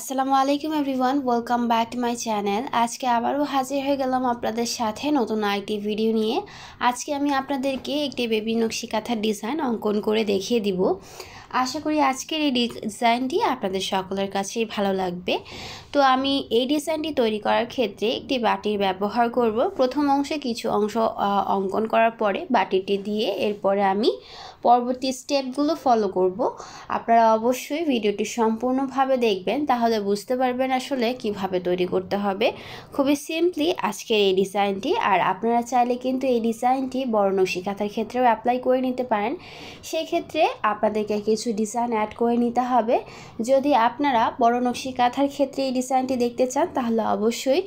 আসসালামু আলাইকুম everyone welcome back to my channel আজকে আবারও হাজির হয়ে গেলাম আপনাদের সাথে নতুন আরেকটি ভিডিও নিয়ে আজকে আমি আপনাদেরকে একটি বেবি নকশি কাঁথার ডিজাইন অঙ্কন করে দেখিয়ে দিব আশা করি আজকের এই ডিজাইনটি আপনাদের সকলের কাছেই ভালো লাগবে তো আমি এই ডিজাইনটি তৈরি করার ক্ষেত্রে একটি বাটির ব্যবহার করব প্রথম অংশে কিছু অংশ অঙ্কন করার পরে বাটিটি দিয়ে এরপরে আমি পরবর্তী স্টেপগুলো ফলো করব আপনারা অবশ্যই ভিডিওটি সম্পূর্ণভাবে দেখবেন তাহলে বুঝতে পারবেন আসলে কিভাবে তৈরি করতে হবে খুবই সিম্পলি আজকের এই ডিজাইনটি আর আপনারা চাইলে কিন্তু এই ডিজাইনটি বর্ণশিকাতার ক্ষেত্রেও অ্যাপ্লাই করে নিতে পারেন সেক্ষেত্রে আপনাদেরকে কিছু কিছু ডিজাইন অ্যাড করে নিতে হবে যদি আপনারা বড় নকশি কাঁথার ক্ষেত্রে এই ডিজাইনটি দেখতে চান তাহলে অবশ্যই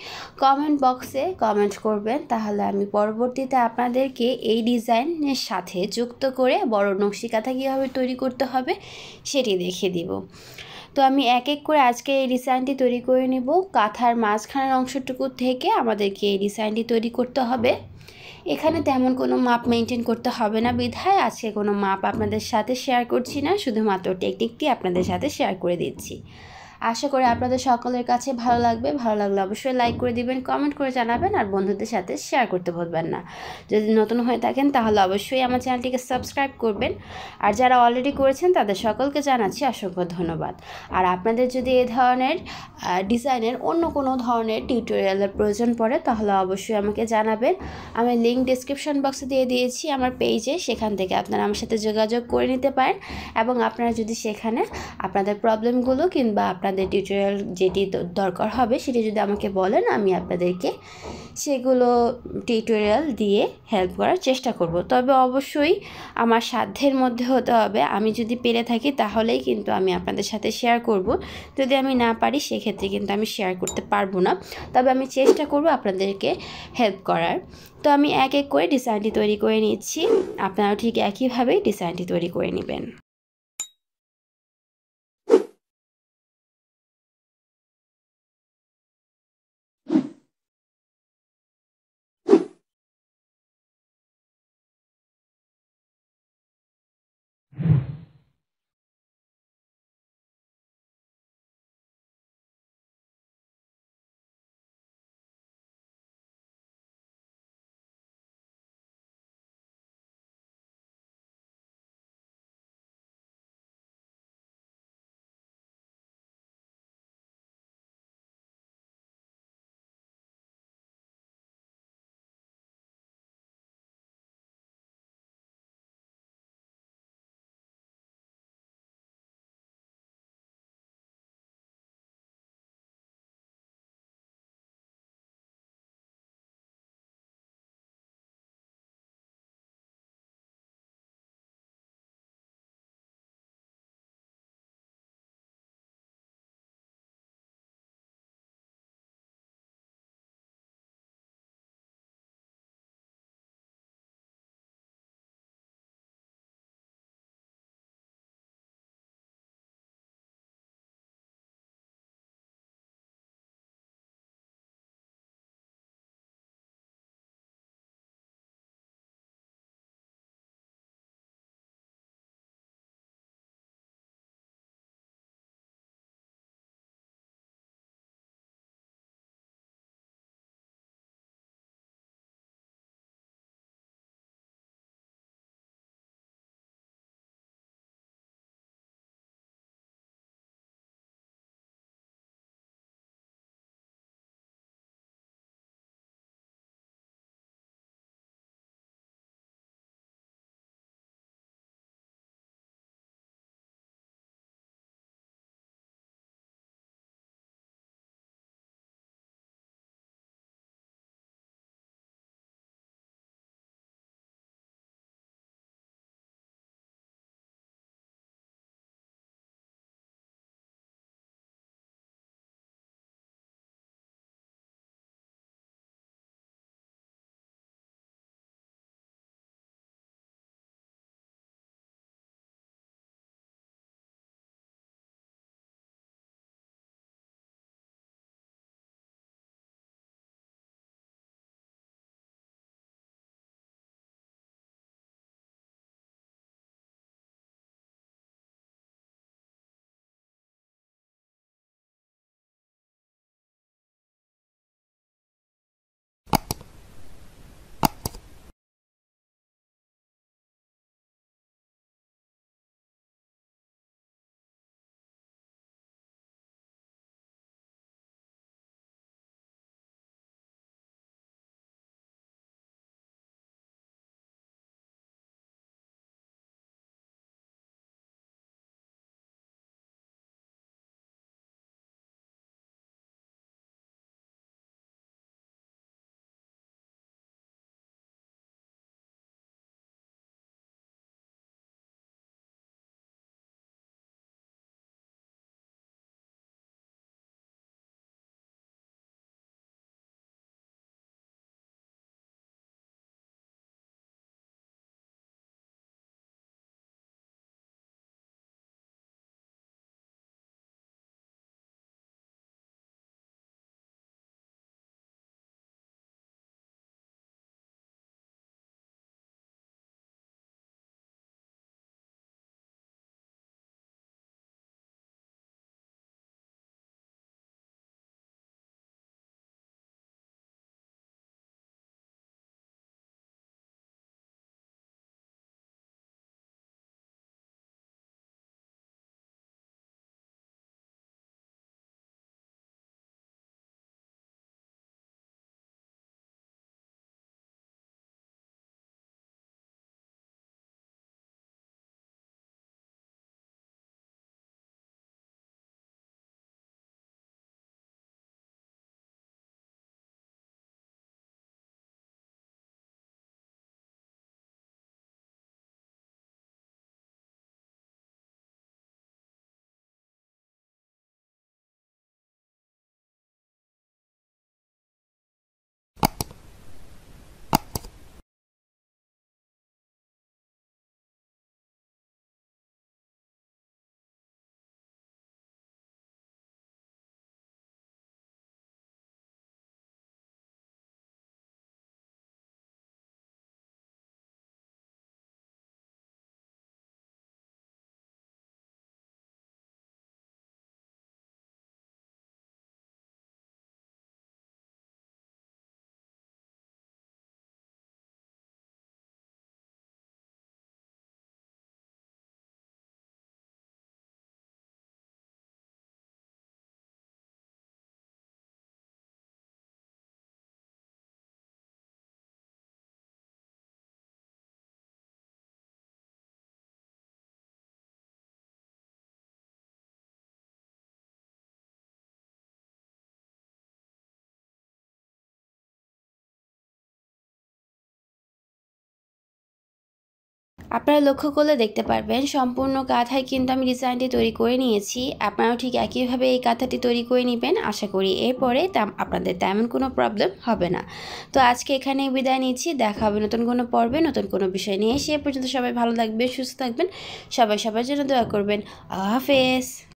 কমেন্ট বক্সে কমেন্ট করবেন তাহলে আমি পরবর্তীতে আপনাদেরকে এই ডিজাইনের সাথে যুক্ত করে বড় নকশি কাঁথা কীভাবে তৈরি করতে হবে সেটি দেখিয়ে দিব তো আমি এক এক করে আজকে এই ডিজাইনটি তৈরি করে নেব কাঁথার মাঝখানের অংশটুকু থেকে আমাদেরকে এই ডিজাইনটি তৈরি করতে হবে এখানে তেমন কোনো মাপ মেনটেন করতে হবে না বিধায় আজকে কোনো মাপ আপনাদের সাথে শেয়ার করছি না শুধুমাত্র টেকনিকটি আপনাদের সাথে শেয়ার করে দিচ্ছি আশা করি আপনাদের সকলের কাছে ভালো লাগবে ভালো লাগলে অবশ্যই লাইক করে দিবেন কমেন্ট করে জানাবেন আর বন্ধুদের সাথে শেয়ার করতে ভুলবেন না যদি নতুন হয়ে থাকেন তাহলে অবশ্যই আমার চ্যানেলটিকে সাবস্ক্রাইব করবেন আর যারা অলরেডি করেছেন তাদের সকলকে জানাচ্ছি অসংখ্য ধন্যবাদ আর আপনাদের যদি এ ধরনের ডিজাইনের অন্য কোনো ধরনের টিউটোরিয়ালের প্রয়োজন পড়ে তাহলে অবশ্যই আমাকে জানাবেন আমি লিঙ্ক ডিসক্রিপশন বক্সে দিয়ে দিয়েছি আমার পেজে সেখান থেকে আপনারা আমার সাথে যোগাযোগ করে নিতে পারেন এবং আপনারা যদি সেখানে আপনাদের প্রবলেমগুলো কিংবা আপনার আপনাদের টিউটোরিয়াল যেটি দরকার হবে সেটি যদি আমাকে বলেন আমি আপনাদেরকে সেগুলো টিউটোরিয়াল দিয়ে হেল্প করার চেষ্টা করব তবে অবশ্যই আমার সাধ্যের মধ্যে হতে হবে আমি যদি পেরে থাকি তাহলেই কিন্তু আমি আপনাদের সাথে শেয়ার করব যদি আমি না পারি সেক্ষেত্রে কিন্তু আমি শেয়ার করতে পারবো না তবে আমি চেষ্টা করব আপনাদেরকে হেল্প করার তো আমি এক এক করে ডিজাইনটি তৈরি করে নিচ্ছি আপনারাও ঠিক একইভাবেই ডিজাইনটি তৈরি করে নেবেন আপনারা লক্ষ্য করলে দেখতে পারবেন সম্পূর্ণ কাঁথায় কিন্তু আমি ডিজাইনটি তৈরি করে নিয়েছি আপনারাও ঠিক একইভাবে এই কাঁথাটি তৈরি করে নেবেন আশা করি এরপরে আপনাদের তেমন কোনো প্রবলেম হবে না তো আজকে এখানেই বিদায় নিচ্ছি দেখা হবে নতুন কোনো পর্বে নতুন কোনো বিষয় নিয়ে সে পর্যন্ত সবাই ভালো থাকবে সুস্থ থাকবেন সবাই সবার জন্য দোয়া করবেন আল্লাহ হাফেজ